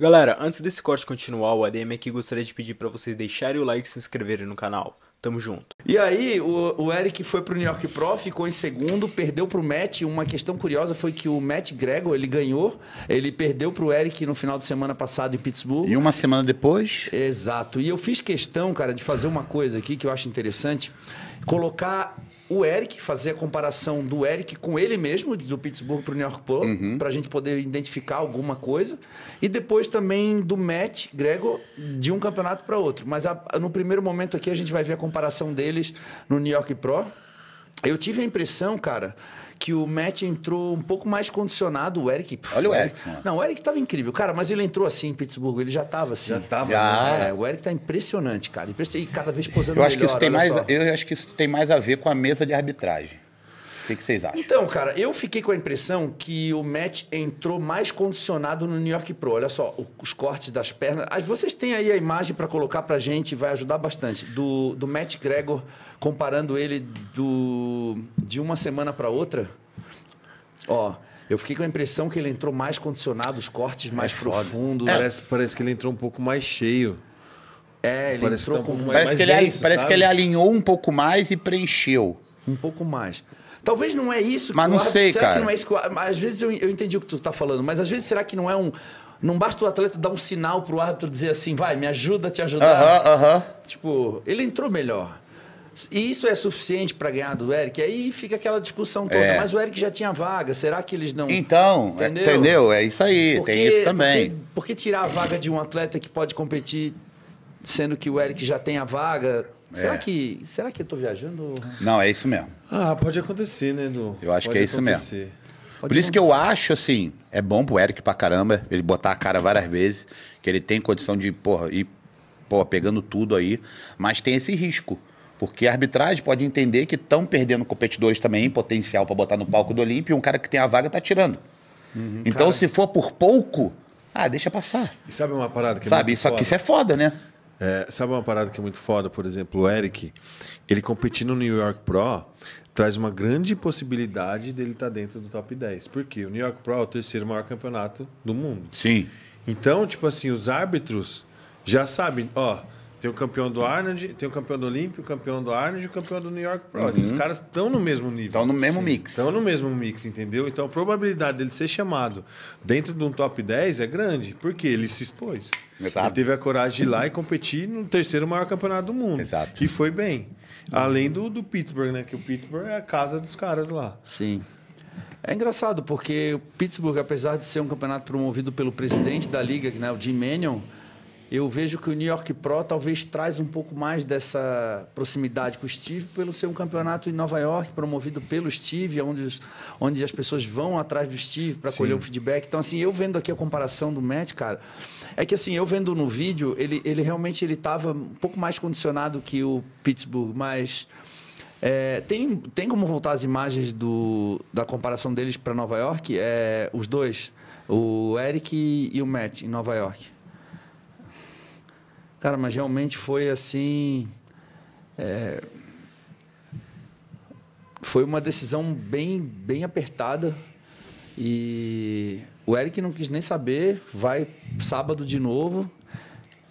Galera, antes desse corte continuar, o ADM aqui gostaria de pedir para vocês deixarem o like e se inscreverem no canal. Tamo junto. E aí, o, o Eric foi pro New York Pro, ficou em segundo, perdeu pro Matt. Uma questão curiosa foi que o Matt Gregor, ele ganhou, ele perdeu pro Eric no final de semana passado em Pittsburgh. E uma semana depois? Exato. E eu fiz questão, cara, de fazer uma coisa aqui que eu acho interessante, colocar o Eric, fazer a comparação do Eric com ele mesmo, do Pittsburgh para o New York Pro, uhum. para a gente poder identificar alguma coisa. E depois também do Matt Gregor, de um campeonato para outro. Mas a, no primeiro momento aqui a gente vai ver a comparação dele eles no New York Pro. Eu tive a impressão, cara, que o Matt entrou um pouco mais condicionado, o Eric. Olha o Eric. Mano. Não, o Eric tava incrível, cara, mas ele entrou assim em Pittsburgh, ele já tava assim. Já tava. Já. Né? É, o Eric tá impressionante, cara. E cada vez posando eu acho melhor, Que isso tem mais, eu acho que isso tem mais a ver com a mesa de arbitragem que, que vocês acham? Então, cara, eu fiquei com a impressão que o Matt entrou mais condicionado no New York Pro. Olha só, os cortes das pernas. Vocês têm aí a imagem para colocar pra gente, vai ajudar bastante. Do, do Matt Gregor, comparando ele do, de uma semana para outra. Ó, eu fiquei com a impressão que ele entrou mais condicionado, os cortes mais é profundos. É. Parece, parece que ele entrou um pouco mais cheio. É, ele parece tá entrou um com mais, parece mais que ele denso, Parece que ele alinhou um pouco mais e preencheu. Um pouco mais. Talvez não é isso. Mas não árbitro, sei, será cara. Que não é isso que, às vezes eu, eu entendi o que tu tá falando, mas às vezes será que não é um. Não basta o atleta dar um sinal pro árbitro dizer assim, vai, me ajuda a te ajudar. Uh -huh, uh -huh. Tipo, ele entrou melhor. E isso é suficiente para ganhar do Eric? Aí fica aquela discussão toda. É. Mas o Eric já tinha vaga, será que eles não. Então, é, entendeu? É, entendeu? é isso aí, porque, tem isso também. Por que tirar a vaga de um atleta que pode competir, sendo que o Eric já tem a vaga? Será, é. que, será que eu estou viajando? Não, é isso mesmo. Ah, pode acontecer, né, Edu? Eu acho pode que é acontecer. isso mesmo. Pode Por isso que eu acho, assim, é bom pro Eric pra caramba, ele botar a cara várias vezes, que ele tem condição de, porra, ir, porra, pegando tudo aí, mas tem esse risco. Porque a arbitragem pode entender que estão perdendo competidores também potencial para botar no palco do Olímpio e um cara que tem a vaga tá tirando. Uhum, então, cara. se for por pouco, ah, deixa passar. E sabe uma parada que é Sabe, só foda. que isso é foda, né? É, sabe uma parada que é muito foda? Por exemplo, o Eric, ele competir no New York Pro traz uma grande possibilidade dele estar tá dentro do top 10. Porque o New York Pro é o terceiro maior campeonato do mundo. Sim. Então, tipo assim, os árbitros já sabem, ó... Tem o campeão do Arnold, tem o campeão do Olímpio, o campeão do Arnold e o campeão do New York Pro. Uhum. Esses caras estão no mesmo nível. Estão no mesmo Sim. mix. Estão no mesmo mix, entendeu? Então a probabilidade dele ser chamado dentro de um top 10 é grande, porque ele se expôs. Exato. Ele teve a coragem de ir lá e competir no terceiro maior campeonato do mundo. Exato. E foi bem. Além do, do Pittsburgh, né? Que o Pittsburgh é a casa dos caras lá. Sim. É engraçado, porque o Pittsburgh, apesar de ser um campeonato promovido pelo presidente da liga, né, o Jim Mannion eu vejo que o New York Pro talvez traz um pouco mais dessa proximidade com o Steve, pelo ser um campeonato em Nova York, promovido pelo Steve, onde, os, onde as pessoas vão atrás do Steve para colher um feedback. Então, assim, eu vendo aqui a comparação do Matt, cara, é que assim, eu vendo no vídeo, ele, ele realmente ele estava um pouco mais condicionado que o Pittsburgh, mas. É, tem, tem como voltar as imagens do, da comparação deles para Nova York? É, os dois, o Eric e o Matt, em Nova York. Cara, mas realmente foi assim. É... Foi uma decisão bem, bem apertada. E o Eric não quis nem saber, vai sábado de novo,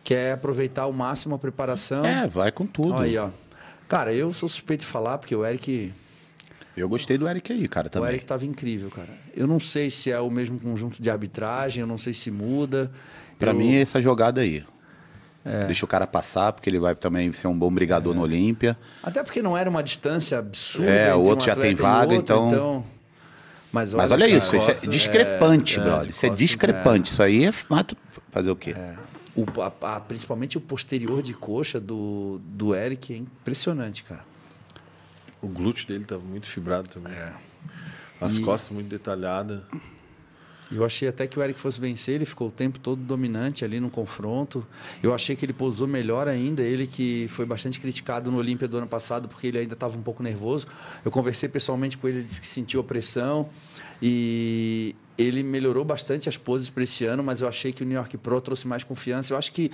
quer aproveitar ao máximo a preparação. É, vai com tudo. Aí, ó. Cara, eu sou suspeito de falar, porque o Eric. Eu gostei do Eric aí, cara, também. O Eric estava incrível, cara. Eu não sei se é o mesmo conjunto de arbitragem, eu não sei se muda. Para eu... mim é essa jogada aí. É. Deixa o cara passar, porque ele vai também ser um bom brigador é. no Olímpia. Até porque não era uma distância absurda. É, o outro um já tem vaga, outro, então... então... Mas olha, Mas olha isso, isso é, é discrepante, é, brother. É, isso é discrepante. É. Isso aí é fazer o quê? É. O, a, a, principalmente o posterior de coxa do, do Eric é impressionante, cara. O glúteo dele estava tá muito fibrado também. É. As e... costas muito detalhadas. Eu achei até que o Eric fosse vencer, ele ficou o tempo todo dominante ali no confronto. Eu achei que ele pousou melhor ainda, ele que foi bastante criticado no Olímpia do ano passado, porque ele ainda estava um pouco nervoso. Eu conversei pessoalmente com ele, ele disse que sentiu a pressão e ele melhorou bastante as poses para esse ano, mas eu achei que o New York Pro trouxe mais confiança. Eu acho que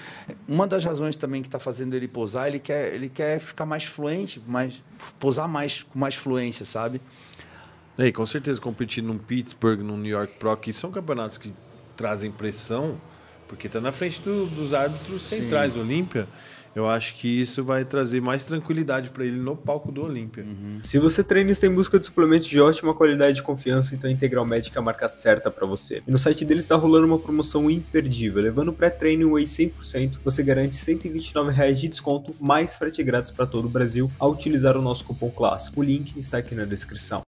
uma das razões também que está fazendo ele pousar, ele quer, ele quer ficar mais fluente, mais, pousar mais com mais fluência, sabe? E com certeza competir num Pittsburgh, num New York Pro, que são campeonatos que trazem pressão, porque está na frente do, dos árbitros centrais Sim. do Olímpia. Eu acho que isso vai trazer mais tranquilidade para ele no palco do Olímpia. Uhum. Se você está em busca de suplementos de ótima qualidade e confiança, então a Integral Médica é a marca certa para você. E no site deles está rolando uma promoção imperdível. Levando o pré-treino Whey 100%, você garante R$ reais de desconto, mais frete grátis para todo o Brasil, ao utilizar o nosso cupom clássico. O link está aqui na descrição.